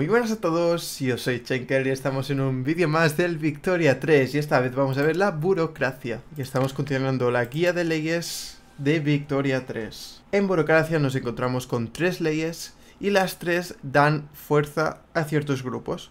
Muy buenas a todos, yo soy Chenker y estamos en un vídeo más del Victoria 3 y esta vez vamos a ver la burocracia estamos continuando la guía de leyes de Victoria 3. En burocracia nos encontramos con tres leyes y las tres dan fuerza a ciertos grupos.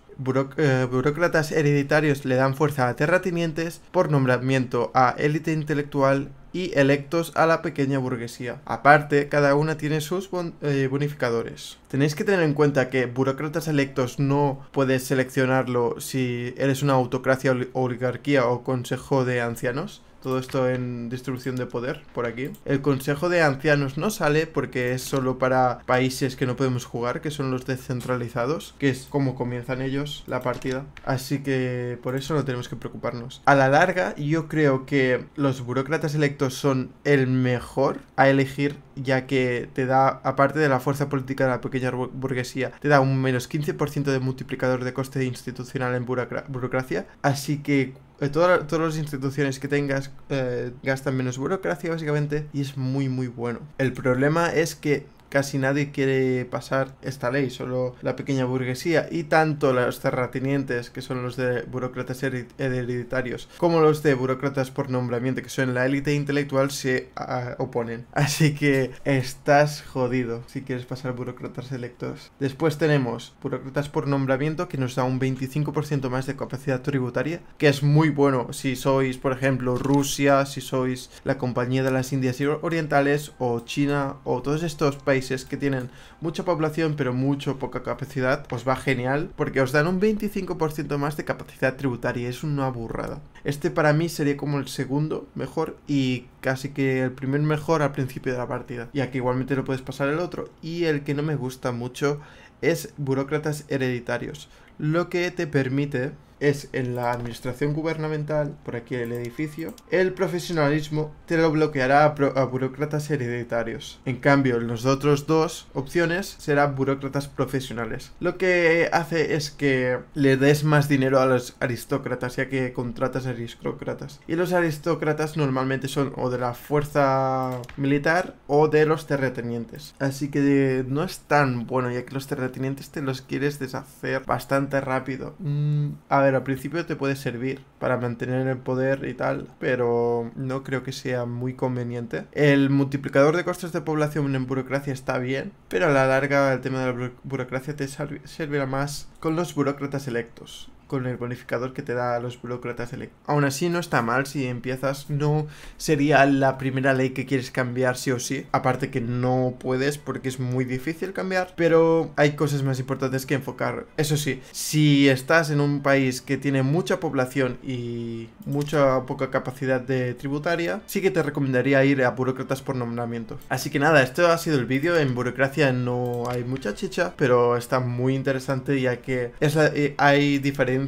Eh, burócratas hereditarios le dan fuerza a terratenientes por nombramiento a élite intelectual y electos a la pequeña burguesía. Aparte, cada una tiene sus eh, bonificadores. Tenéis que tener en cuenta que burócratas electos no puedes seleccionarlo si eres una autocracia, oligarquía o consejo de ancianos, todo esto en distribución de poder por aquí. El Consejo de Ancianos no sale porque es solo para países que no podemos jugar, que son los descentralizados, que es como comienzan ellos la partida. Así que por eso no tenemos que preocuparnos. A la larga, yo creo que los burócratas electos son el mejor a elegir, ya que te da, aparte de la fuerza política de la pequeña burguesía, te da un menos 15% de multiplicador de coste institucional en burocracia. Así que eh, todas, todas las instituciones que tengas eh, gastan menos burocracia básicamente y es muy muy bueno. El problema es que casi nadie quiere pasar esta ley, solo la pequeña burguesía y tanto los terratenientes, que son los de burócratas hereditarios, como los de burócratas por nombramiento, que son la élite intelectual, se oponen. Así que estás jodido si quieres pasar burócratas electos. Después tenemos burócratas por nombramiento, que nos da un 25% más de capacidad tributaria, que es muy bueno si sois, por ejemplo, Rusia, si sois la compañía de las Indias Orientales o China o todos estos países es que tienen mucha población pero mucho poca capacidad, pues va genial porque os dan un 25% más de capacidad tributaria, es una burrada. Este para mí sería como el segundo mejor y casi que el primer mejor al principio de la partida. ya aquí igualmente lo puedes pasar el otro. Y el que no me gusta mucho es burócratas hereditarios lo que te permite es en la administración gubernamental, por aquí el edificio, el profesionalismo te lo bloqueará a, burócratas hereditarios. En cambio, en los otros dos opciones serán burócratas profesionales. Lo que hace es que le des más dinero a los aristócratas, ya que contratas aristócratas. Y los aristócratas normalmente son o de la fuerza militar o de los terratenientes. Así que no es tan bueno, ya que los terratenientes te los quieres deshacer bastante rápido. Mm. a ver, al principio te puede servir para mantener el poder y tal, pero no creo que sea muy conveniente. El multiplicador de costes de población en burocracia está bien, pero a la larga el tema de la burocracia te servirá más con los burócratas electos con el bonificador que te da a los burócratas. Aún así no está mal si empiezas, no sería la primera ley que quieres cambiar sí o sí. Aparte que no puedes porque es muy difícil cambiar, pero hay cosas más importantes que enfocar. Eso sí, si estás en un país que tiene mucha población y mucha poca capacidad de tributaria, sí que te recomendaría ir a burócratas por nombramiento. Así que nada, esto ha sido el vídeo. En burocracia no hay mucha chicha, pero está muy interesante ya que eh, hay diferentes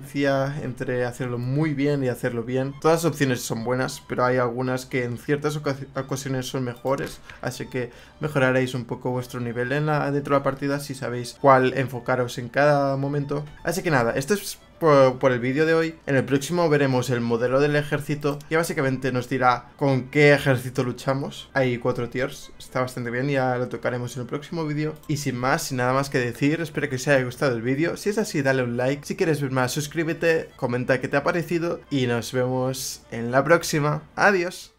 entre hacerlo muy bien y hacerlo bien. Todas las opciones son buenas, pero hay algunas que en ciertas ocasiones son mejores, así que mejoraréis un poco vuestro nivel dentro de la partida si sabéis cuál enfocaros en cada momento. Así que nada, esto es por, el vídeo de hoy. En el próximo veremos el modelo del ejército que básicamente nos dirá con qué ejército luchamos. Hay cuatro tiers, está bastante bien, ya lo tocaremos en el próximo vídeo. Y sin más, sin nada más que decir, espero que os haya gustado el vídeo. Si es así, dale un like. Si quieres ver más, suscríbete, comenta qué te ha parecido y nos vemos en la próxima. Adiós.